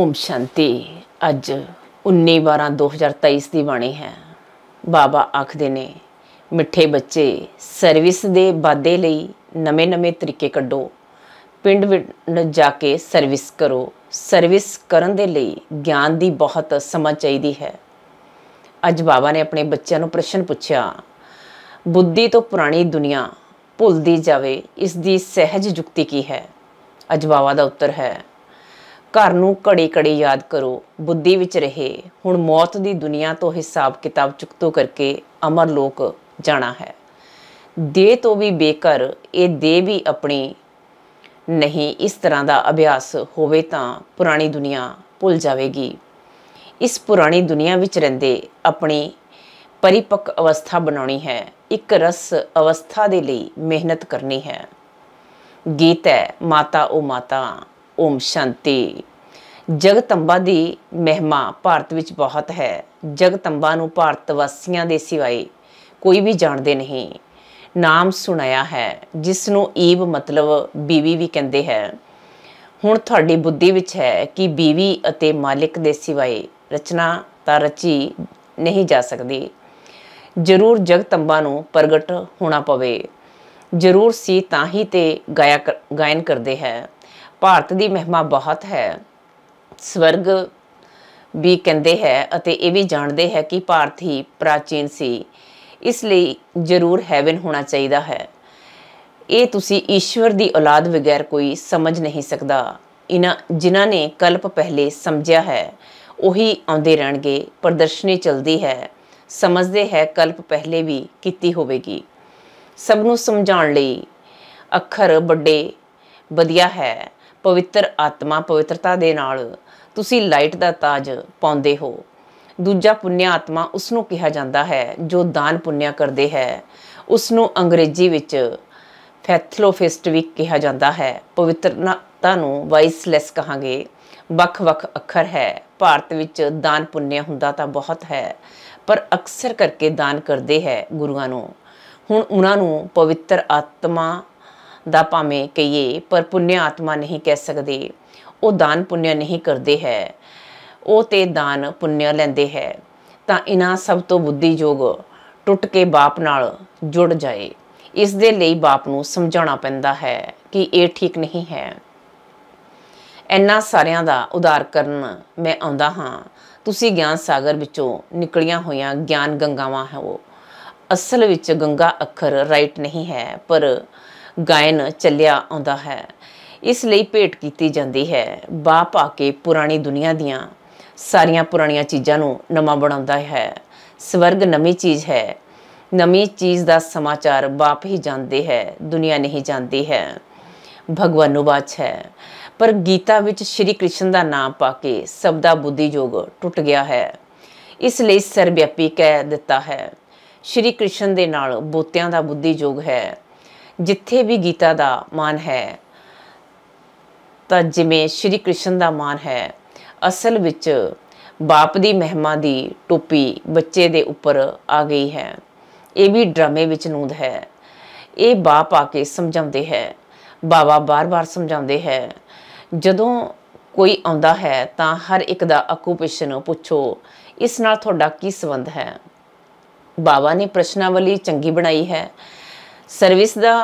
ਓਮ ਸ਼ਾਂਤੀ ਅੱਜ 19 12 2023 ਦੀ ਬਾਣੀ ਹੈ ਬਾਬਾ ਆਖਦੇ ਨੇ ਮਿੱਠੇ ਬੱਚੇ ਸਰਵਿਸ ਦੇ ਬਾਦੇ ਲਈ ਨਵੇਂ-ਨਵੇਂ ਤਰੀਕੇ ਕੱਢੋ ਪਿੰਡ ਵਿੱਚ ਜਾ ਕੇ ਸਰਵਿਸ ਕਰੋ ਸਰਵਿਸ ਕਰਨ ਦੇ ਲਈ ਗਿਆਨ ਦੀ ਬਹੁਤ ਸਮਝ ਚਾਹੀਦੀ ਹੈ ਅੱਜ ਬਾਬਾ ਨੇ ਆਪਣੇ ਬੱਚਿਆਂ ਨੂੰ ਪ੍ਰਸ਼ਨ ਪੁੱਛਿਆ ਬੁੱਧੀ ਤੋਂ ਪੁਰਾਣੀ ਦੁਨੀਆ ਭੁੱਲਦੀ ਜਾਵੇ ਇਸ ਦੀ ਸਹਿਜ ਜੁਕਤੀ ਕੀ ਹੈ ਅੱਜ ਬਾਬਾ ਦਾ ਉੱਤਰ ਹੈ ਘਰ ਨੂੰ ਘੜੀ-ਘੜੀ ਯਾਦ ਕਰੋ ਬੁੱਧੀ ਵਿੱਚ ਰਹੇ ਹੁਣ ਮੌਤ ਦੀ ਦੁਨੀਆ ਤੋਂ ਹਿਸਾਬ ਕਿਤਾਬ ਚੁਕਤੋ ਕਰਕੇ ਅਮਰ ਲੋਕ ਜਾਣਾ ਹੈ ਦੇ ਤੋਂ ਵੀ ਬੇਕਰ ਇਹ ਦੇ ਵੀ ਆਪਣੀ ਨਹੀਂ ਇਸ ਤਰ੍ਹਾਂ ਦਾ ਅਭਿਆਸ ਹੋਵੇ ਤਾਂ ਪੁਰਾਣੀ ਦੁਨੀਆ ਭੁੱਲ ਜਾਵੇਗੀ ਇਸ ਪੁਰਾਣੀ ਦੁਨੀਆ ਵਿੱਚ ਰਹਿੰਦੇ ਆਪਣੀ ਪਰਿਪੱਕ ਅਵਸਥਾ ਬਣਾਉਣੀ ਹੈ ਇੱਕ ਰਸ ਅਵਸਥਾ ਦੇ ਲਈ ਮਿਹਨਤ ਕਰਨੀ ਹੈ ਗੀਤ ਹੈ ਮਾਤਾ ਓ ਮਾਤਾ ਓਮ ਸ਼ਾਂਤੀ ਜਗਤੰਬਾ ਦੀ ਮਹਿਮਾ ਭਾਰਤ ਵਿੱਚ ਬਹੁਤ ਹੈ ਜਗਤੰਬਾ ਨੂੰ ਭਾਰਤ ਵਾਸੀਆਂ ਦੇ ਸਿਵਾਏ ਕੋਈ ਵੀ ਜਾਣਦੇ ਨਹੀਂ ਨਾਮ ਸੁਣਾਇਆ ਹੈ ਜਿਸ ਨੂੰ ਈਵ ਮਤਲਬ ਬੀਵੀ ਵੀ ਕਹਿੰਦੇ ਹੈ ਹੁਣ ਤੁਹਾਡੀ ਬੁੱਧੀ ਵਿੱਚ ਹੈ ਕਿ ਬੀਵੀ ਅਤੇ ਮਾਲਕ ਦੇ ਸਿਵਾਏ ਰਚਨਾ ਤਾਂ ਰਚੀ ਨਹੀਂ ਜਾ ਸਕਦੀ ਜ਼ਰੂਰ ਜਗਤੰਬਾ ਨੂੰ ਪ੍ਰਗਟ ਹੋਣਾ ਪਵੇ ਜ਼ਰੂਰ ਸੀ ਤਾਂ ਹੀ ਤੇ ਗਾਇਨ ਕਰਦੇ ਹੈ ਭਾਰਤ ਦੀ ਮਹਿਮਾ ਬਹੁਤ ਹੈ ਸਵਰਗ ਵੀ ਕਹਿੰਦੇ ਹੈ ਅਤੇ ਇਹ ਵੀ ਜਾਣਦੇ ਹੈ ਕਿ ਭਾਰਤ ਹੀ ਪ੍ਰਾਚੀਨ ਸੀ ਇਸ ਲਈ ਜ਼ਰੂਰ ਹੈਵਨ ਹੋਣਾ ਚਾਹੀਦਾ ਹੈ ਇਹ ਤੁਸੀਂ ਈਸ਼ਵਰ ਦੀ ਔਲਾਦ ਬਗੈਰ ਕੋਈ ਸਮਝ ਨਹੀਂ ਸਕਦਾ ਇਹਨਾਂ ਜਿਨ੍ਹਾਂ ਨੇ ਕਲਪ ਪਹਿਲੇ ਸਮਝਿਆ ਹੈ ਉਹੀ ਆਉਂਦੇ ਰਹਿਣਗੇ ਪ੍ਰਦਰਸ਼ਨੀ ਚਲਦੀ ਹੈ ਸਮਝਦੇ ਹੈ ਕਲਪ ਪਹਿਲੇ ਵੀ ਕੀਤੀ ਹੋਵੇਗੀ ਸਭ ਨੂੰ ਸਮਝਾਉਣ ਲਈ ਅੱਖਰ ਵੱਡੇ ਵਧੀਆ ਹੈ ਪਵਿੱਤਰ ਆਤਮਾ ਪਵਿੱਤਰਤਾ ਦੇ ਨਾਲ ਤੁਸੀਂ ਲਾਈਟ ਦਾ ਤਾਜ ਪਾਉਂਦੇ ਹੋ ਦੂਜਾ ਪੁੰਨਿਆ ਆਤਮਾ ਉਸ ਨੂੰ ਕਿਹਾ ਜਾਂਦਾ ਹੈ ਜੋ ਦਾਨ ਪੁੰਨਿਆ ਕਰਦੇ ਹੈ ਉਸ ਨੂੰ ਅੰਗਰੇਜ਼ੀ ਵਿੱਚ ਫੈਥਲੋਫਿਸਟ ਵੀ ਕਿਹਾ ਜਾਂਦਾ ਹੈ ਪਵਿੱਤਰਤਾ ਨੂੰ ਵਾਈਸਲੈਸ ਕਹਾਂਗੇ ਵੱਖ-ਵੱਖ ਅੱਖਰ ਹੈ ਭਾਰਤ ਵਿੱਚ ਦਾਨ ਪੁੰਨਿਆ ਹੁੰਦਾ ਤਾਂ ਬਹੁਤ ਹੈ ਪਰ ਅਕਸਰ ਕਰਕੇ ਦਾਨ ਕਰਦੇ ਹੈ ਗੁਰੂਆਂ ਨੂੰ ਹੁਣ ਉਹਨਾਂ ਨੂੰ ਪਵਿੱਤਰ ਆਤਮਾ ਦਾ ਭਾਵੇਂ ਕਹੀਏ ਪਰ ਪੁੰਨਿਆ ਆਤਮਾ ਨਹੀਂ ਕਹਿ ਸਕਦੇ ਉਹ ਦਾਨ ਪੁੰਨਿਆ ਨਹੀਂ ਕਰਦੇ ਹੈ ਉਹ ਤੇ ਦਾਨ ਪੁੰਨਿਆ ਲੈਂਦੇ ਹੈ ਤਾਂ ਇਹਨਾਂ ਸਭ ਤੋਂ ਬੁੱਧੀਯੋਗ ਟੁੱਟ ਕੇ ਬਾਪ ਨਾਲ ਜੁੜ ਜਾਏ ਇਸ ਦੇ ਲਈ ਬਾਪ ਨੂੰ ਸਮਝਾਉਣਾ ਪੈਂਦਾ ਹੈ ਕਿ ਇਹ ਠੀਕ ਨਹੀਂ ਹੈ ਇੰਨਾ ਸਾਰਿਆਂ ਦਾ ਉਦਾਰ ਕਰਨ ਮੈਂ ਆਉਂਦਾ ਹਾਂ ਤੁਸੀਂ ਗਿਆਨ ਸਾਗਰ ਵਿੱਚੋਂ ਨਿਕਲੀਆਂ ਹੋਈਆਂ ਗਿਆਨ ਗੰਗਾਵਾਂ ਉਹ ਅਸਲ ਵਿੱਚ ਗੰਗਾ ਅੱਖਰ ਰਾਈਟ ਨਹੀਂ ਹੈ ਪਰ ਗਾਇਨ ਚੱਲਿਆ ਆਉਂਦਾ ਹੈ ਇਸ ਲਈ ਭੇਟ ਕੀਤੀ ਜਾਂਦੀ ਹੈ ਬਾ ਪਾ ਕੇ ਪੁਰਾਣੀ ਦੁਨੀਆ ਦੀਆਂ ਸਾਰੀਆਂ ਪੁਰਾਣੀਆਂ ਚੀਜ਼ਾਂ ਨੂੰ ਨਵਾਂ ਬਣਾਉਂਦਾ ਹੈ ਸਵਰਗ ਨਵੀਂ ਚੀਜ਼ ਹੈ ਨਵੀਂ ਚੀਜ਼ ਦਾ ਸਮਾਚਾਰ ਬਾਪ ਹੀ ਜਾਣਦੇ ਹੈ ਦੁਨੀਆ ਨਹੀਂ ਜਾਣਦੀ ਹੈ ਭਗਵਾਨ ਉਬਾਚ ਹੈ ਪਰ ਗੀਤਾ ਵਿੱਚ ਸ਼੍ਰੀ ਕ੍ਰਿਸ਼ਨ ਦਾ ਨਾਮ ਪਾ ਕੇ ਸਭ ਦਾ ਬੁੱਧੀ ਯੋਗ ਟੁੱਟ ਗਿਆ ਹੈ ਇਸ ਲਈ ਸਰਬਿਆਪੀ ਕਹਿ ਦਿੱਤਾ ਹੈ ਸ਼੍ਰੀ ਕ੍ਰਿਸ਼ਨ ਦੇ ਨਾਲ ਬੋਤਿਆਂ ਦਾ ਬੁੱਧੀ ਯੋਗ ਹੈ ਜਿੱਥੇ ਵੀ ਗੀਤਾ ਦਾ ਮਾਨ ਹੈ ਤਾਂ ਜਿਵੇਂ ਸ਼੍ਰੀ ਕ੍ਰਿਸ਼ਨ ਦਾ ਮਾਨ ਹੈ ਅਸਲ ਵਿੱਚ ਬਾਪ ਦੀ ਮਹਿਮਾ ਦੀ ਟੋਪੀ ਬੱਚੇ ਦੇ ਉੱਪਰ ਆ ਗਈ ਹੈ ਇਹ ਵੀ ਡਰਾਮੇ ਵਿੱਚ ਨੂੰਦ ਹੈ ਇਹ ਬਾਪ ਆ ਕੇ ਸਮਝਾਉਂਦੇ ਹੈ ਬਾਬਾ ਬਾਰ-ਬਾਰ ਸਮਝਾਉਂਦੇ ਹੈ ਜਦੋਂ ਕੋਈ ਆਉਂਦਾ ਹੈ ਤਾਂ ਹਰ ਇੱਕ ਦਾ ਅਕੂਪੇਸ਼ਨ ਪੁੱਛੋ ਇਸ ਨਾਲ ਤੁਹਾਡਾ ਕੀ ਸੰਬੰਧ ਹੈ ਬਾਬਾ ਨੇ ਪ੍ਰਸ਼ਨਾਵਲੀ ਚੰਗੀ ਬਣਾਈ ਹੈ ਸਰਵਿਸ ਦਾ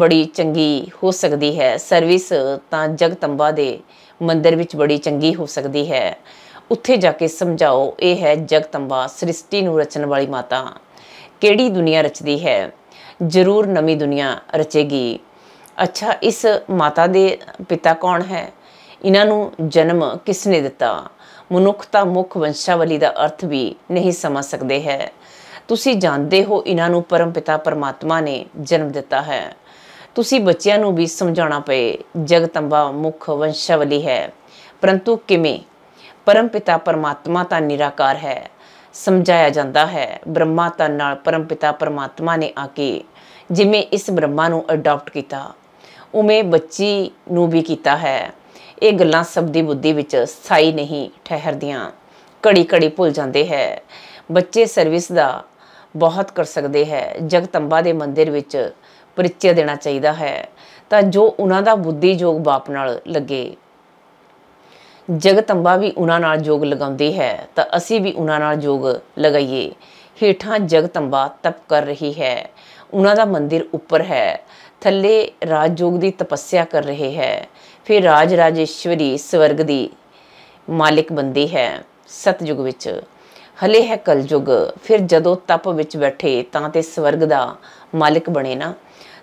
ਬੜੀ ਚੰਗੀ ਹੋ ਸਕਦੀ ਹੈ ਸਰਵਿਸ ਤਾਂ ਜਗਤੰਬਾ ਦੇ ਮੰਦਿਰ ਵਿੱਚ ਬੜੀ ਚੰਗੀ ਹੋ ਸਕਦੀ ਹੈ ਉੱਥੇ ਜਾ ਕੇ ਸਮਝਾਓ ਇਹ ਹੈ ਜਗਤੰਬਾ ਸ੍ਰਿਸ਼ਟੀ ਨੂੰ ਰਚਣ ਵਾਲੀ ਮਾਤਾ ਕਿਹੜੀ ਦੁਨੀਆ ਰਚਦੀ ਹੈ ਜ਼ਰੂਰ ਨਵੀਂ ਦੁਨੀਆ ਰਚੇਗੀ ਅੱਛਾ ਇਸ ਮਾਤਾ ਦੇ ਪਿਤਾ ਕੌਣ ਹੈ ਇਹਨਾਂ ਨੂੰ ਜਨਮ ਕਿਸ ਨੇ ਦਿੱਤਾ ਮਨੁੱਖਤਾ ਮੁੱਖ ਵੰਸ਼ਾਵਲੀ ਦਾ ਅਰਥ ਵੀ ਨਹੀਂ ਸਮਝ ਸਕਦੇ ਹੈ ਤੁਸੀਂ ਜਾਣਦੇ ਹੋ ਇਹਨਾਂ ਨੂੰ ਪਰਮ ਪਿਤਾ ਪਰਮਾਤਮਾ ਨੇ ਜਨਮ ਦਿੱਤਾ ਹੈ ਤੁਸੀਂ ਬੱਚਿਆਂ ਨੂੰ ਵੀ ਸਮਝਾਉਣਾ ਪਏ ਜਗਤੰਬਾ ਮੁਖ ਵੰਸ਼ਵਲੀ ਹੈ ਪਰੰਤੂ ਕਿਵੇਂ ਪਰਮ ਪਿਤਾ ਪਰਮਾਤਮਾ ਤਾਂ ਨਿਰਾਕਾਰ ਹੈ ਸਮਝਾਇਆ ਜਾਂਦਾ ਹੈ ਬ੍ਰਹਮਾ ਤਾਂ ਨਾਲ ਪਰਮ ਪਿਤਾ ਪਰਮਾਤਮਾ ਨੇ ਆ ਕੇ ਜਿਵੇਂ ਇਸ ਬ੍ਰਹਮਾ ਨੂੰ ਅਡਾਪਟ ਕੀਤਾ ਉਵੇਂ ਬੱਚੀ ਨੂੰ ਵੀ ਕੀਤਾ ਹੈ ਇਹ ਗੱਲਾਂ ਸਭ ਦੀ ਬੁੱਧੀ ਵਿੱਚ ਸਾਈ ਨਹੀਂ ਠਹਿਰਦੀਆਂ ਕੜੀ ਕੜੀ ਭੁੱਲ ਜਾਂਦੇ ਹੈ ਬੱਚੇ ਸਰਵਿਸ ਦਾ ਬਹੁਤ ਕਰ ਸਕਦੇ ਹੈ ਜਗਤੰਬਾ ਦੇ ਮੰਦਿਰ ਵਿੱਚ ਪਰਿਚੈ ਦੇਣਾ ਚਾਹੀਦਾ ਹੈ ਤਾਂ ਜੋ ਉਹਨਾਂ ਦਾ ਬੁੱਧੀ ਯੋਗ ਬਾਪ ਨਾਲ ਲੱਗੇ ਜਗਤੰਬਾ ਵੀ ਉਹਨਾਂ ਨਾਲ ਯੋਗ ਲਗਾਉਂਦੀ ਹੈ ਤਾਂ ਅਸੀਂ ਵੀ ਉਹਨਾਂ ਨਾਲ ਯੋਗ ਲਗਾਈਏ ਹੀਠਾਂ ਜਗਤੰਬਾ ਤਪ ਕਰ ਰਹੀ ਹੈ ਉਹਨਾਂ ਦਾ ਮੰਦਿਰ ਉੱਪਰ ਹੈ ਥੱਲੇ ਰਾਜ ਜੋਗ ਦੀ ਤਪੱਸਿਆ ਕਰ ਰਹੇ ਹੈ ਫਿਰ ਰਾਜ ਰਾਜੇਸ਼ਵਰੀ ਸਵਰਗ ਦੀ ਮਾਲਿਕ ਬੰਦੀ ਹੈ ਸਤਜੁਗ ਵਿੱਚ ਹਲੇ ਹੈ ਕਲਯੁਗ ਫਿਰ ਜਦੋਂ ਤਪ ਵਿੱਚ ਬੈਠੇ ਤਾਂ ਤੇ ਸਵਰਗ ਦਾ ਮਾਲਿਕ ਬਣੇ ਨਾ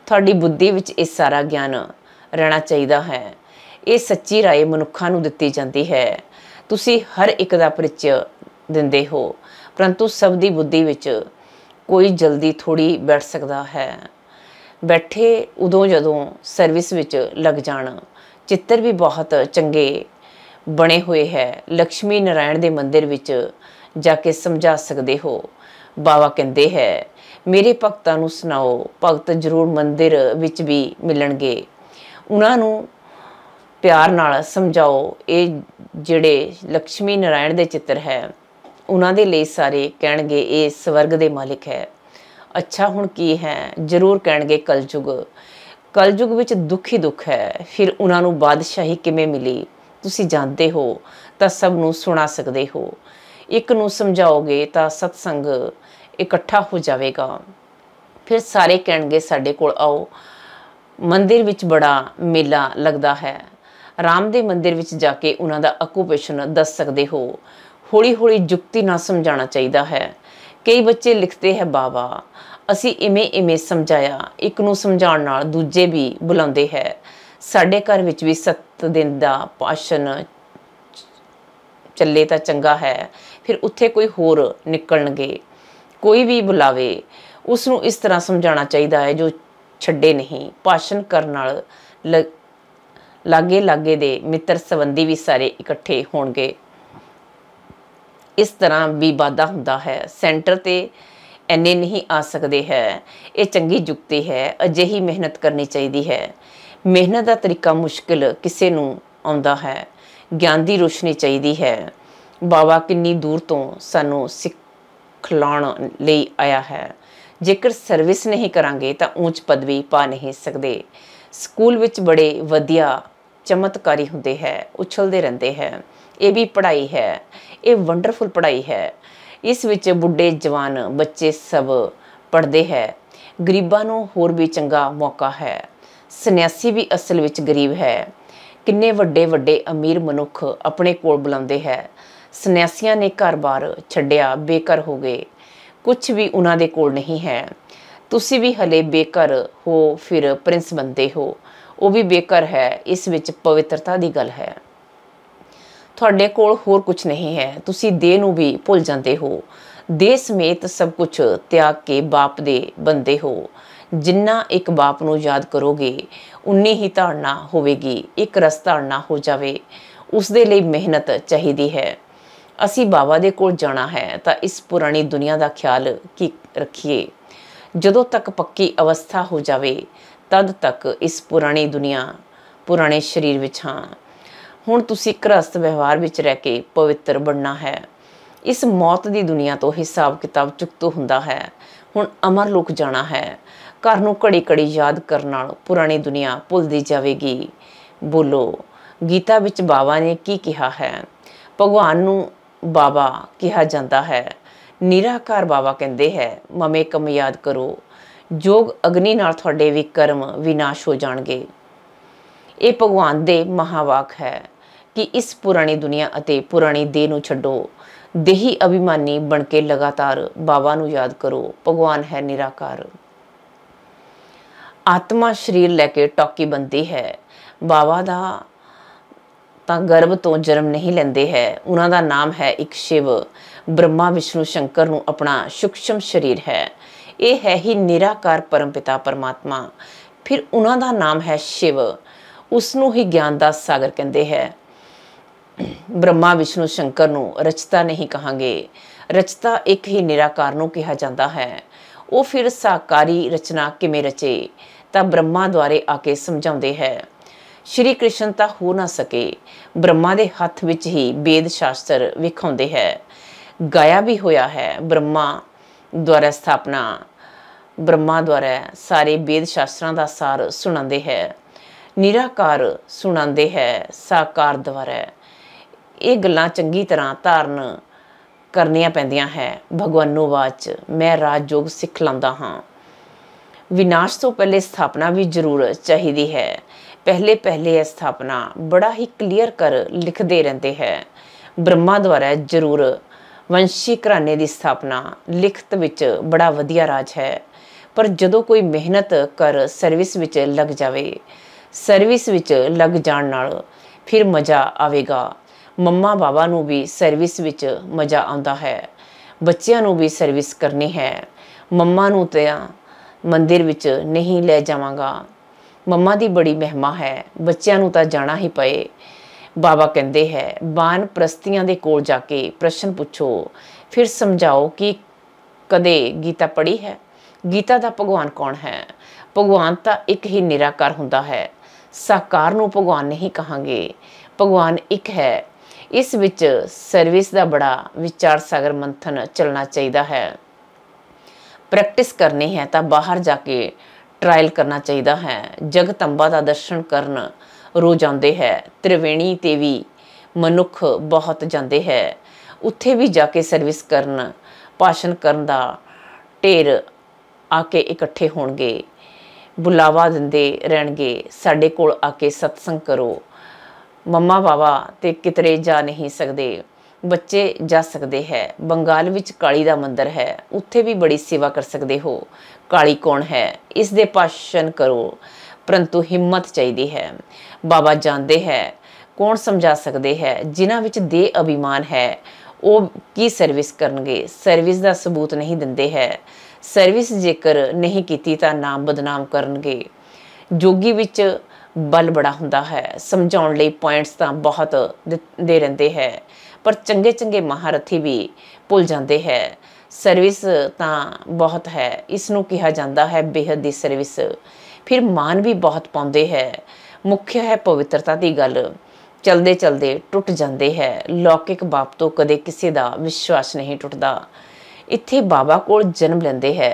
ਤੁਹਾਡੀ ਬੁੱਧੀ ਵਿੱਚ ਇਹ ਸਾਰਾ ਗਿਆਨ ਰਹਿਣਾ ਚਾਹੀਦਾ ਹੈ ਇਹ ਸੱਚੀ رائے ਮਨੁੱਖਾਂ ਨੂੰ ਦਿੱਤੀ ਜਾਂਦੀ ਹੈ ਤੁਸੀਂ ਹਰ ਇੱਕ ਦਾ ਪਰਿਚੈ ਦਿੰਦੇ ਹੋ ਪਰੰਤੂ ਸਭ ਦੀ ਬੁੱਧੀ ਵਿੱਚ ਕੋਈ ਜਲਦੀ ਥੋੜੀ ਬੈਠ ਸਕਦਾ ਹੈ ਬੈਠੇ ਉਦੋਂ ਜਦੋਂ ਸਰਵਿਸ ਵਿੱਚ ਲੱਗ ਜਾਣ ਚਿੱਤਰ ਵੀ ਬਹੁਤ ਚੰਗੇ ਬਣੇ ਹੋਏ ਹੈ ਲక్ష్ਮੀ ਨਾਰਾਇਣ ਦੇ ਮੰਦਿਰ ਵਿੱਚ ਜਾ ਕੇ ਸਮਝਾ ਸਕਦੇ ਹੋ ਬਾਵਾ ਕਹਿੰਦੇ ਹੈ ਮੇਰੇ ਭਗਤਾਂ ਨੂੰ ਸੁਣਾਓ ਭਗਤ ਜ਼ਰੂਰ ਮੰਦਿਰ ਵਿੱਚ ਵੀ ਮਿਲਣਗੇ ਉਹਨਾਂ ਨੂੰ ਪਿਆਰ ਨਾਲ ਸਮਝਾਓ ਇਹ ਜਿਹੜੇ ਲక్ష్ਮੀ ਨਾਰਾਇਣ ਦੇ ਚਿੱਤਰ ਹੈ ਉਹਨਾਂ ਦੇ ਲਈ ਸਾਰੇ ਕਹਿਣਗੇ ਇਹ ਸਵਰਗ ਦੇ ਮਾਲਕ ਹੈ ਅੱਛਾ ਹੁਣ ਕੀ ਹੈ ਜ਼ਰੂਰ ਕਹਿਣਗੇ ਕਲਯੁਗ ਕਲਯੁਗ ਵਿੱਚ ਦੁੱਖ ਹੀ ਦੁੱਖ ਹੈ ਫਿਰ ਉਹਨਾਂ ਨੂੰ ਬਾਦਸ਼ਾਹੀ ਕਿਵੇਂ ਮਿਲੀ ਤੁਸੀਂ ਜਾਣਦੇ ਹੋ ਤਾਂ ਸਭ ਨੂੰ ਸੁਣਾ ਸਕਦੇ ਹੋ ਇੱਕ ਨੂੰ ਸਮਝਾਓਗੇ ਤਾਂ ਸਤਸੰਗ ਇਕੱਠਾ ਹੋ ਜਾਵੇਗਾ ਫਿਰ ਸਾਰੇ ਕਹਿਣਗੇ ਸਾਡੇ ਕੋਲ ਆਓ ਮੰਦਿਰ ਵਿੱਚ ਬੜਾ ਮੇਲਾ ਲੱਗਦਾ ਹੈ ਰਾਮ ਦੇ ਮੰਦਿਰ ਵਿੱਚ ਜਾ ਕੇ ਉਹਨਾਂ ਦਾ ਅਕੂਪੇਸ਼ਨ ਦੱਸ ਸਕਦੇ ਹੋ ਹੌਲੀ-ਹੌਲੀ ਜੁਕਤੀ ਨਾਲ ਸਮਝਾਉਣਾ ਚਾਹੀਦਾ ਹੈ ਕਈ ਬੱਚੇ ਲਿਖਦੇ ਹੈ ਬਾਬਾ ਅਸੀਂ ਇਵੇਂ ਇਵੇਂ ਸਮਝਾਇਆ ਇੱਕ ਨੂੰ ਸਮਝਾਉਣ ਨਾਲ ਦੂਜੇ ਵੀ ਬੁਲਾਉਂਦੇ ਹੈ ਸਾਡੇ ਘਰ ਵਿੱਚ ਵੀ 7 ਦਿਨ ਦਾ ਪਾਸ਼ਨ ਚੱਲੇ ਤਾਂ ਚੰਗਾ ਹੈ ਫਿਰ ਉੱਥੇ ਕੋਈ ਹੋਰ ਨਿਕਲਣਗੇ ਕੋਈ ਵੀ ਬੁਲਾਵੇ ਉਸ ਨੂੰ ਇਸ ਤਰ੍ਹਾਂ ਸਮਝਾਉਣਾ ਚਾਹੀਦਾ ਹੈ ਜੋ ਛੱਡੇ ਨਹੀਂ ਭਾਸ਼ਣ ਕਰਨ ਨਾਲ ਲਾਗੇ ਲਾਗੇ ਦੇ ਮਿੱਤਰ ਸੰਬੰਧੀ ਵੀ ਸਾਰੇ ਇਕੱਠੇ ਹੋਣਗੇ ਇਸ ਤਰ੍ਹਾਂ ਵੀ ਹੁੰਦਾ ਹੈ ਸੈਂਟਰ ਤੇ ਐਨੇ ਨਹੀਂ ਆ ਸਕਦੇ ਹੈ ਇਹ ਚੰਗੀ ਜੁਗਤੀ ਹੈ ਅਜਿਹੀ ਮਿਹਨਤ ਕਰਨੀ ਚਾਹੀਦੀ ਹੈ ਮਿਹਨਤ ਦਾ ਤਰੀਕਾ ਮੁਸ਼ਕਿਲ ਕਿਸੇ ਨੂੰ ਆਉਂਦਾ ਹੈ ਗਿਆਨ ਦੀ ਰੋਸ਼ਨੀ ਚਾਹੀਦੀ ਹੈ ਬਾਬਾ ਕਿੰਨੀ ਦੂਰ ਤੋਂ ਸਾਨੂੰ ਸਿੱਖ ਖਲਾਣ ਲਈ ਆਇਆ ਹੈ ਜੇਕਰ ਸਰਵਿਸ ਨਹੀਂ ਕਰਾਂਗੇ ਤਾਂ ਉੱਚ ਪਦਵੀ ਪਾ ਨਹੀਂ ਸਕਦੇ ਸਕੂਲ ਵਿੱਚ ਬੜੇ ਵਧੀਆ ਚਮਤਕਾਰੀ ਹੁੰਦੇ ਹੈ ਉਛਲਦੇ ਰਹਿੰਦੇ ਹੈ ਇਹ ਵੀ ਪੜ੍ਹਾਈ ਹੈ ਇਹ ਵੰਡਰਫੁਲ ਪੜ੍ਹਾਈ ਹੈ ਇਸ ਵਿੱਚ ਬੁੱਢੇ ਜਵਾਨ ਬੱਚੇ ਸਭ ਪੜ੍ਹਦੇ ਹੈ ਗਰੀਬਾਂ ਨੂੰ ਹੋਰ ਵੀ ਚੰਗਾ ਮੌਕਾ ਹੈ ਸੰਨਿਆਸੀ ਵੀ ਅਸਲ ਵਿੱਚ ਗਰੀਬ ਹੈ ਕਿੰਨੇ ਵੱਡੇ ਵੱਡੇ ਅਮੀਰ ਮਨੁੱਖ ਆਪਣੇ ਕੋਲ ਬੁਲਾਉਂਦੇ ਹੈ ਸੰਨਿਆਸੀਆਂ ਨੇ ਘਰ-ਬਾਰ ਛੱਡਿਆ ਬੇਕਰ ਹੋ ਗਏ ਕੁਝ ਵੀ ਉਹਨਾਂ ਦੇ ਕੋਲ ਨਹੀਂ ਹੈ ਤੁਸੀਂ ਵੀ ਹਲੇ ਬੇਕਰ ਹੋ ਫਿਰ ਪ੍ਰਿੰਸ ਬੰਦੇ ਹੋ ਉਹ ਵੀ ਬੇਕਰ ਹੈ ਇਸ ਵਿੱਚ ਪਵਿੱਤਰਤਾ ਦੀ ਗੱਲ ਹੈ ਤੁਹਾਡੇ ਕੋਲ ਹੋਰ ਕੁਝ ਨਹੀਂ ਹੈ ਤੁਸੀਂ ਦੇ ਨੂੰ ਵੀ ਭੁੱਲ ਜਾਂਦੇ ਹੋ ਦੇ ਸਮੇਤ ਸਭ ਕੁਝ ਤਿਆਗ ਕੇ ਬਾਪ ਦੇ ਬੰਦੇ ਹੋ ਜਿੰਨਾ ਇੱਕ ਬਾਪ ਨੂੰ ਯਾਦ ਕਰੋਗੇ ਉਨੀ ਹੀ ਧਾਰਨਾ ਹੋਵੇਗੀ ਇੱਕ ਰਸਤਾ ਧਾਰਨਾ ਹੋ ਜਾਵੇ ਉਸ ਦੇ ਲਈ ਮਿਹਨਤ ਚਾਹੀਦੀ ਹੈ ਅਸੀਂ ਬਾਬਾ ਦੇ ਕੋਲ ਜਾਣਾ ਹੈ ਤਾਂ ਇਸ ਪੁਰਾਣੀ ਦੁਨੀਆ ਦਾ ਖਿਆਲ ਕੀ ਰੱਖੀਏ ਜਦੋਂ ਤੱਕ ਪੱਕੀ ਅਵਸਥਾ ਹੋ ਜਾਵੇ ਤਦ ਤੱਕ ਇਸ ਪੁਰਾਣੀ ਦੁਨੀਆ ਪੁਰਾਣੇ ਸਰੀਰ ਵਿੱਚ ਹਾਂ ਹੁਣ ਤੁਸੀਂ ਘਰਸਤ ਵਿਵਹਾਰ ਵਿੱਚ ਰਹਿ ਕੇ ਪਵਿੱਤਰ ਬਣਨਾ ਹੈ ਇਸ ਮੌਤ ਦੀ ਦੁਨੀਆ ਤੋਂ ਹਿਸਾਬ ਕਿਤਾਬ ਚੁਕਤੋ ਹੁੰਦਾ ਹੈ ਹੁਣ ਅਮਰ ਲੋਕ ਜਾਣਾ ਹੈ ਘਰ ਨੂੰ ਘੜੀ-ਘੜੀ ਯਾਦ ਕਰਨ ਨਾਲ ਪੁਰਾਣੀ ਦੁਨੀਆ ਭੁੱਲਦੀ ਜਾਵੇਗੀ ਬੋਲੋ ਗੀਤਾ ਵਿੱਚ ਬਾਬਾ ਨੇ ਕੀ ਕਿਹਾ ਹੈ ਭਗਵਾਨ ਨੂੰ ਬਾਬਾ ਕਿਹਾ ਜਾਂਦਾ ਹੈ ਨਿਰਾਕਾਰ ਬਾਬਾ ਕਹਿੰਦੇ ਹੈ ਮਮੇ ਕਮ ਯਾਦ ਕਰੋ ਜੋਗ ਅਗਨੀ ਨਾਲ ਤੁਹਾਡੇ ਵੀ ਕਰਮ ਵਿਨਾਸ਼ ਹੋ ਜਾਣਗੇ ਇਹ ਭਗਵਾਨ ਦੇ ਮਹਾਵਾਕ ਹੈ ਕਿ ਇਸ ਪੁਰਾਣੀ ਦੁਨੀਆ ਅਤੇ ਪੁਰਾਣੀ ਦੇਹ ਨੂੰ ਛੱਡੋ ਦੇਹੀ ਅਭਿਮਾਨੀ ਬਣ ਕੇ ਲਗਾਤਾਰ ਬਾਬਾ ਨੂੰ ਯਾਦ ਕਰੋ ਭਗਵਾਨ ਹੈ ਨਿਰਾਕਾਰ ਆਤਮਾ ਸਰੀਰ ਲੈ ਕੇ ਟੋਕੀ ਬੰਦੀ ਹੈ ਬਾਬਾ ਦਾ ਤਾਂ ਗਰਭ ਤੋਂ ਜਨਮ ਨਹੀਂ ਲੈਂਦੇ ਹੈ ਉਹਨਾਂ ਦਾ ਨਾਮ ਹੈ ਇੱਕ ਸ਼ਿਵ ਬ੍ਰਹਮਾ ਵਿਸ਼ਨੂੰ ਸ਼ੰਕਰ ਨੂੰ ਆਪਣਾ ਸੂਖਸ਼ਮ ਸ਼ਰੀਰ ਹੈ ਇਹ ਹੈ ਹੀ ਨਿਰਾਕਾਰ ਪਰਮ ਪਿਤਾ ਪਰਮਾਤਮਾ ਫਿਰ ਉਹਨਾਂ ਦਾ ਨਾਮ ਹੈ ਸ਼ਿਵ ਉਸ ਨੂੰ ਹੀ ਗਿਆਨ ਦਾ ਸਾਗਰ ਕਹਿੰਦੇ ਹੈ ਬ੍ਰਹਮਾ ਵਿਸ਼ਨੂੰ ਸ਼ੰਕਰ ਨੂੰ ਰਚਤਾ ਨਹੀਂ ਕਹਾਂਗੇ ਰਚਤਾ ਇੱਕ ਹੀ ਨਿਰਾਕਾਰ ਨੂੰ ਕਿਹਾ ਜਾਂਦਾ ਹੈ ਉਹ ਫਿਰ ਸਾਕਾਰੀ ਰਚਨਾ ਕਿਵੇਂ ਰਚੇ ਤਾਂ ਬ੍ਰਹਮਾ ਦੁਆਰੇ ਆ ਕੇ ਸਮਝਾਉਂਦੇ ਹੈ ਸ਼੍ਰੀ ਕ੍ਰਿਸ਼ਨ ਤਾਂ ਹੋ ਨਾ ਸਕੇ ਬ੍ਰਹਮਾ ਦੇ ਹੱਥ ਵਿੱਚ ਹੀ ਵੇਦ ਸ਼ਾਸਤਰ ਵਿਖਾਉਂਦੇ ਹੈ ਗਾਇਆ ਵੀ ਹੋਇਆ ਹੈ ਬ੍ਰਹਮਾ ਦੁਆਰਾ ਸਥਾਪਨਾ ਬ੍ਰਹਮਾ ਦੁਆਰਾ ਸਾਰੇ ਵੇਦ ਸ਼ਾਸਤਰਾਂ ਦਾ ਸਾਰ ਸੁਣਾਉਂਦੇ ਹੈ ਨਿਰਾਕਾਰ ਸੁਣਾਉਂਦੇ ਹੈ ਸਾਕਾਰ ਦੁਆਰਾ ਇਹ ਗੱਲਾਂ ਚੰਗੀ ਤਰ੍ਹਾਂ ਧਾਰਨ ਕਰਨੀਆਂ ਪੈਂਦੀਆਂ ਹੈ ਭਗਵਾਨ ਨੂੰ ਬਾਚ ਮੈਂ ਰਾਜ ਯੋਗ ਸਿੱਖ ਲੰਦਾ ਹਾਂ ਵਿਨਾਸ਼ ਤੋਂ ਪਹਿਲੇ ਸਥਾਪਨਾ ਵੀ ਜ਼ਰੂਰ ਚਾਹੀਦੀ ਹੈ ਪਹਿਲੇ ਪਹਿਲੇ ਸਥਾਪਨਾ ਬੜਾ ਹੀ ਕਲੀਅਰ ਕਰ ਲਿਖਦੇ ਰਹਿੰਦੇ ਹੈ ਬ੍ਰਹਮਾ ਦੁਆਰਾ ਜ਼ਰੂਰ ਵੰਸ਼ੀ ਘਰਾਣੇ ਦੀ ਸਥਾਪਨਾ ਲਿਖਤ ਵਿੱਚ ਬੜਾ ਵਧੀਆ ਰਾਜ ਹੈ ਪਰ ਜਦੋਂ ਕੋਈ ਮਿਹਨਤ ਕਰ ਸਰਵਿਸ ਵਿੱਚ ਲੱਗ ਜਾਵੇ ਸਰਵਿਸ ਵਿੱਚ ਲੱਗ ਜਾਣ ਨਾਲ ਫਿਰ ਮਜ਼ਾ ਆਵੇਗਾ ਮੰਮਾ ਬਾਬਾ ਨੂੰ ਵੀ ਸਰਵਿਸ ਵਿੱਚ ਮਜ਼ਾ ਆਉਂਦਾ ਹੈ ਬੱਚਿਆਂ ਨੂੰ ਵੀ ਸਰਵਿਸ ਕਰਨੀ ਹੈ ਮੰਮਾ ਨੂੰ ਤਾਂ ਮੰਦਿਰ ਵਿੱਚ ਨਹੀਂ ਲੈ ਜਾਵਾਂਗਾ ਮੰਮਾ ਦੀ ਬੜੀ ਮਹਿਮਾ ਹੈ ਬੱਚਿਆਂ ਨੂੰ ਤਾਂ ਜਾਣਾ ਹੀ ਪਏ ਬਾਬਾ ਕਹਿੰਦੇ ਹੈ ਬਾਨ ਪ੍ਰਸਤੀਆਂ ਦੇ ਕੋਲ ਜਾ ਕੇ ਪ੍ਰਸ਼ਨ ਪੁੱਛੋ ਫਿਰ ਸਮਝਾਓ ਕਿ ਕਦੇ ਗੀਤਾ ਪੜ੍ਹੀ ਹੈ ਗੀਤਾ ਦਾ ਭਗਵਾਨ ਕੌਣ ਹੈ ਭਗਵਾਨ ਤਾਂ ਇੱਕ ਹੀ ਨਿਰਾਕਾਰ ਹੁੰਦਾ ਹੈ ਸਾਕਾਰ ਨੂੰ ਭਗਵਾਨ ਨਹੀਂ ਕਹਾਂਗੇ ਭਗਵਾਨ ਇੱਕ ਹੈ ਇਸ ਵਿੱਚ ਸਰਵਿਸ ਦਾ ਬੜਾ ਵਿਚਾਰ ਸਾਗਰ ਮੰਥਨ ਚੱਲਣਾ ਚਾਹੀਦਾ ਹੈ ਪ੍ਰੈਕਟਿਸ ਕਰਨੀ ਹੈ ਤਾਂ ਬਾਹਰ ਜਾ ਕੇ ਟ੍ਰਾਇਲ ਕਰਨਾ ਚਾਹੀਦਾ ਹੈ ਜਗਤੰਬਾ ਦਾ ਦਰਸ਼ਨ ਕਰਨ ਰੋ ਜਾਂਦੇ ਹੈ ਤ੍ਰਿਵੇਣੀ ਤੇ ਵੀ ਮਨੁੱਖ ਬਹੁਤ ਜਾਂਦੇ ਹੈ ਉੱਥੇ ਵੀ ਜਾ ਕੇ ਸਰਵਿਸ ਕਰਨ ਭਾਸ਼ਣ ਕਰਨ ਦਾ ਢੇਰ ਆ ਕੇ ਇਕੱਠੇ ਹੋਣਗੇ ਬੁਲਾਵਾ ਦਿੰਦੇ ਰਹਿਣਗੇ ਸਾਡੇ ਕੋਲ ਆ ਕੇ ਸਤਸੰਗ ਕਰੋ ਮੰਮਾ ਬਾਬਾ ਤੇ ਕਿਤਰੇ ਜਾ ਨਹੀਂ ਸਕਦੇ ਬੱਚੇ ਜਾ ਸਕਦੇ ਹੈ ਬੰਗਾਲ ਵਿੱਚ ਕਾਲੀ ਦਾ ਮੰਦਿਰ ਹੈ ਉੱਥੇ ਵੀ ਬੜੀ ਸੇਵਾ ਕਰ ਸਕਦੇ ਹੋ ਕਾਲੀ ਕੌਣ ਹੈ ਇਸ ਦੇ ਪਾਸ਼ਨ ਕਰੋ ਪਰੰਤੂ ਹਿੰਮਤ ਚਾਹੀਦੀ ਹੈ ਬਾਬਾ ਜਾਣਦੇ ਹੈ ਕੌਣ ਸਮਝਾ ਸਕਦੇ ਹੈ ਜਿਨ੍ਹਾਂ ਵਿੱਚ ਦੇ ਅਭਿਮਾਨ ਹੈ ਉਹ ਕੀ ਸਰਵਿਸ ਕਰਨਗੇ ਸਰਵਿਸ ਦਾ ਸਬੂਤ ਨਹੀਂ ਦਿੰਦੇ ਹੈ ਸਰਵਿਸ ਜੇਕਰ ਨਹੀਂ ਕੀਤੀ ਤਾਂ ਨਾਮ ਬਦਨਾਮ ਕਰਨਗੇ ਜੋਗੀ ਵਿੱਚ ਬਲ ਬੜਾ ਹੁੰਦਾ ਹੈ ਸਮਝਾਉਣ ਲਈ ਪੁਆਇੰਟਸ ਤਾਂ ਬਹੁਤ ਦੇ ਰਹਿੰਦੇ ਹੈ ਪਰ ਚੰਗੇ ਚੰਗੇ ਮਹਾਰਥੀ ਵੀ ਭੁੱਲ ਜਾਂਦੇ ਹੈ ਸਰਵਿਸ ਤਾਂ ਬਹੁਤ ਹੈ ਇਸ ਨੂੰ ਕਿਹਾ ਜਾਂਦਾ ਹੈ ਬੇਹਦ ਦੀ ਸਰਵਿਸ ਫਿਰ ਮਾਨ ਵੀ ਬਹੁਤ ਪਾਉਂਦੇ ਹੈ ਮੁੱਖ ਹੈ ਪਵਿੱਤਰਤਾ ਦੀ ਗੱਲ ਚਲਦੇ ਚਲਦੇ ਟੁੱਟ ਜਾਂਦੇ ਹੈ ਲੌਕਿਕ ਬਾਪ ਤੋਂ ਕਦੇ ਕਿਸੇ ਦਾ ਵਿਸ਼ਵਾਸ ਨਹੀਂ ਟੁੱਟਦਾ ਇੱਥੇ ਬਾਬਾ ਕੋਲ ਜਨਮ ਲੈਂਦੇ ਹੈ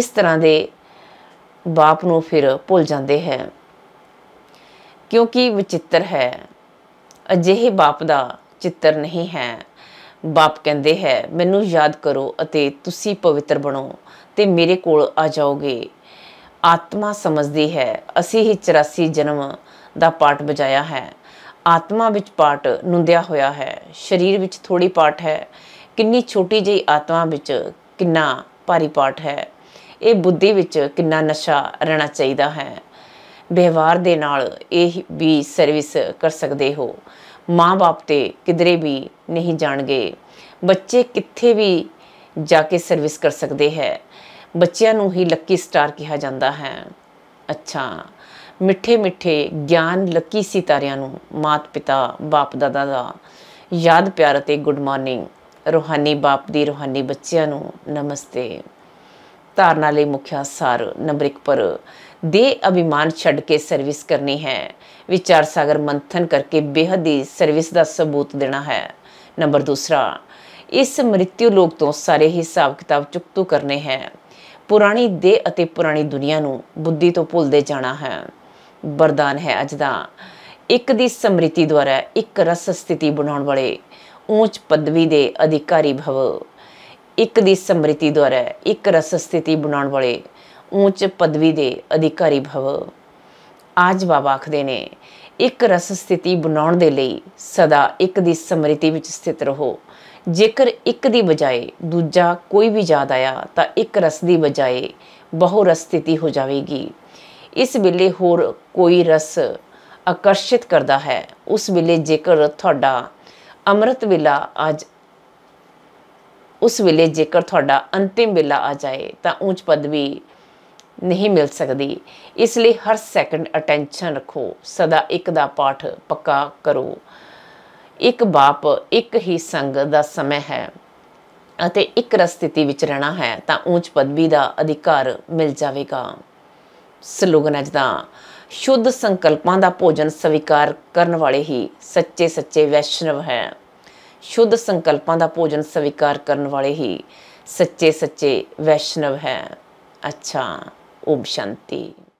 ਇਸ ਤਰ੍ਹਾਂ ਦੇ ਬਾਪ ਨੂੰ ਫਿਰ ਭੁੱਲ ਜਾਂਦੇ ਹੈ ਕਿਉਂਕਿ ਵਿਚਿੱਤਰ ਹੈ ਅਜਿਹੇ ਬਾਪ ਦਾ ਚਿੱਤਰ ਨਹੀਂ ਹੈ ਬਾਪ ਕਹਿੰਦੇ ਹੈ ਮੈਨੂੰ ਯਾਦ ਕਰੋ ਅਤੇ ਤੁਸੀਂ ਪਵਿੱਤਰ ਬਣੋ ਤੇ ਮੇਰੇ ਕੋਲ ਆ ਜਾਓਗੇ ਆਤਮਾ ਸਮਝਦੀ ਹੈ ਅਸੀਂ ਹੀ 84 ਜਨਮ ਦਾ ਪਾਠ ਬਜਾਇਆ ਹੈ ਆਤਮਾ ਵਿੱਚ ਪਾਠ ਨੁੰਦਿਆ ਹੋਇਆ ਹੈ ਸਰੀਰ ਵਿੱਚ ਥੋੜੀ ਪਾਠ ਹੈ ਕਿੰਨੀ ਛੋਟੀ ਜਿਹੀ ਆਤਮਾ ਵਿੱਚ ਕਿੰਨਾ ਭਾਰੀ ਪਾਠ ਹੈ ਇਹ ਬੁੱਧੀ ਵਿੱਚ ਕਿੰਨਾ ਨਸ਼ਾ ਰਹਿਣਾ ਚਾਹੀਦਾ ਹੈ ਵਿਵਹਾਰ ਦੇ ਨਾਲ ਇਹ ਵੀ ਸਰਵਿਸ ਕਰ ਸਕਦੇ ਹੋ ਮਾਂ-ਬਾਪ ਤੇ ਕਿਧਰੇ ਵੀ ਨਹੀਂ ਜਾਣਗੇ ਬੱਚੇ ਕਿੱਥੇ ਵੀ ਜਾ ਕੇ ਸਰਵਿਸ ਕਰ ਸਕਦੇ ਹੈ ਬੱਚਿਆਂ ਨੂੰ ਹੀ ਲੱਕੀ ਸਟਾਰ ਕਿਹਾ ਜਾਂਦਾ ਹੈ ਅੱਛਾ ਮਿੱਠੇ ਮਿੱਠੇ ਗਿਆਨ ਲੱਕੀ ਸਿਤਾਰਿਆਂ ਨੂੰ ਮਾਤ ਪਿਤਾ ਬਾਪ ਦਾਦਾ ਦਾ ਯਾਦ ਪਿਆਰ ਤੇ ਗੁੱਡ ਮਾਰਨਿੰਗ ਰੋਹਾਨੀ ਬਾਪ ਦੀ ਰੋਹਾਨੀ ਬੱਚਿਆਂ ਨੂੰ ਨਮਸਤੇ ਧਾਰਨਾ ਲਈ ਮੁਖਿਆ ਸਾਰ ਨੰਬਰ 1 ਪਰ ਦੇ ਅਭਿਮਾਨ ਛੱਡ ਕੇ ਸਰਵਿਸ ਕਰਨੀ ਹੈ ਵਿਚਾਰ ਸਾਗਰ ਮੰਥਨ ਕਰਕੇ ਬੇਹਦ ਦੀ ਸਰਵਿਸ ਦਾ ਸਬੂਤ ਦੇਣਾ ਹੈ ਨੰਬਰ ਦੂਸਰਾ ਇਸ ਮ੍ਰਿਤਿਉ ਲੋਕ ਤੋਂ ਸਾਰੇ ਹਿਸਾਬ ਕਿਤਾਬ ਚੁਕਤੂ ਕਰਨੇ ਹੈ ਪੁਰਾਣੀ ਦੇ ਅਤੇ ਪੁਰਾਣੀ ਦੁਨੀਆ ਨੂੰ ਬੁੱਧੀ ਤੋਂ ਭੁੱਲਦੇ ਜਾਣਾ ਹੈ ਵਰਦਾਨ ਹੈ ਅੱਜ ਦਾ ਇੱਕ ਦੀ ਸਮ੍ਰਿਤੀ ਦੁਆਰਾ ਇੱਕ ਰਸ ਸਥਿਤੀ ਬਣਾਉਣ ਵਾਲੇ ਉੱਚ ਪਦਵੀ ਦੇ ਅਧਿਕਾਰੀ ਭਵ ਇੱਕ ਦੀ ਸਮ੍ਰਿਤੀ ਦੁਆਰਾ ਇੱਕ ਰਸ ਸਥਿਤੀ ਬਣਾਉਣ ਵਾਲੇ ਉੱਚ ਪਦਵੀ ਦੇ ਅਧਿਕਾਰੀ ਭਵ ਆਜ ਬਾਬਾ ਆਖਦੇ ਨੇ ਇੱਕ ਰਸ ਸਥਿਤੀ ਬਣਾਉਣ ਦੇ ਲਈ ਸਦਾ ਇੱਕ ਦੀ ਸਮ੍ਰਿਤੀ ਵਿੱਚ ਸਥਿਤ ਰਹੋ ਜੇਕਰ ਇੱਕ ਦੀ ਬਜਾਏ ਦੂਜਾ ਕੋਈ ਵੀ ਯਾਦ ਆਇਆ ਤਾਂ ਇੱਕ ਰਸ ਦੀ ਬਜਾਏ ਬਹੁ ਰਸ ਸਥਿਤੀ ਹੋ ਜਾਵੇਗੀ ਇਸ ਵੇਲੇ ਹੋਰ ਕੋਈ ਰਸ ਆਕਰਸ਼ਿਤ ਕਰਦਾ ਹੈ ਉਸ ਵੇਲੇ ਜੇਕਰ ਤੁਹਾਡਾ ਅੰਮ੍ਰਿਤ ਵੇਲਾ ਅੱਜ ਉਸ ਵੇਲੇ ਜੇਕਰ ਤੁਹਾਡਾ ਅੰਤਿਮ ਵੇਲਾ ਆ ਜਾਏ ਤਾਂ ਉੱਚ ਪਦਵੀ ਨਹੀਂ ਮਿਲ ਸਕਦੀ ਇਸ ਲਈ ਹਰ ਸੈਕਿੰਡ ਅਟੈਂਸ਼ਨ ਰੱਖੋ ਸਦਾ ਇੱਕ ਦਾ ਪਾਠ ਪੱਕਾ ਕਰੋ ਇੱਕ ਬਾਪ ਇੱਕ ਹੀ ਸੰਗ ਦਾ ਸਮੇਂ ਹੈ ਅਤੇ ਇੱਕ ਰਸਤੀਤੀ ਵਿੱਚ ਰਹਿਣਾ ਹੈ ਤਾਂ ਉੱਚ ਪਦਵੀ ਦਾ ਅਧਿਕਾਰ ਮਿਲ ਜਾਵੇਗਾ ਸਲੋਗਨ ਅਜ ਦਾ ਸ਼ੁੱਧ ਸੰਕਲਪਾਂ ਦਾ ਭੋਜਨ ਸਵੀਕਾਰ ਕਰਨ ਵਾਲੇ ਹੀ ਸੱਚੇ ਸੱਚੇ ਵੈਸ਼ਨਵ ਹੈ ਸ਼ੁੱਧ ਸੰਕਲਪਾਂ ਦਾ ਭੋਜਨ ਸਵੀਕਾਰ ਕਰਨ ਵਾਲੇ ਹੀ ਸੱਚੇ ਸੱਚੇ ਵੈਸ਼ਨਵ ਹੈ ਅੱਛਾ ਓਮ ਸ਼ਾਂਤੀ